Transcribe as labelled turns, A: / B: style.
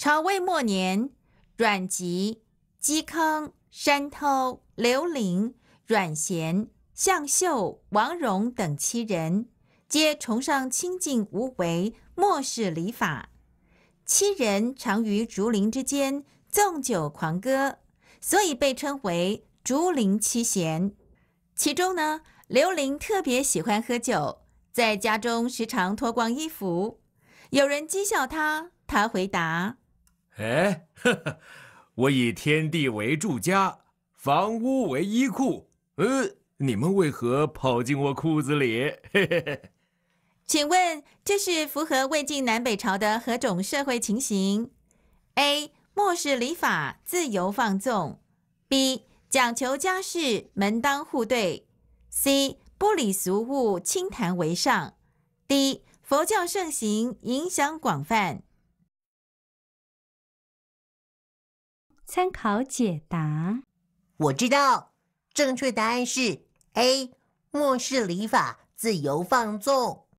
A: 朝魏末年，阮籍、嵇康、山涛、刘伶、阮咸、向秀、王戎等七人，皆崇尚清静无为，漠视礼法。七人常于竹林之间纵酒狂歌，所以被称为竹林七贤。其中呢，刘伶特别喜欢喝酒，在家中时常脱光衣服。有人讥笑他，他回
B: 答。哎，我以天地为住家，房屋为衣裤，呃，你们为何跑进我裤子里？嘿嘿嘿。
A: 请问这是符合魏晋南北朝的何种社会情形？A. 漠视礼法，自由放纵；B. 讲求家事，门当户对；C. 不理俗物，清谈为上；D. 佛教盛行，影响广泛。参考解答，我知
B: 道正确答案是 A，漠视礼法，自由放纵。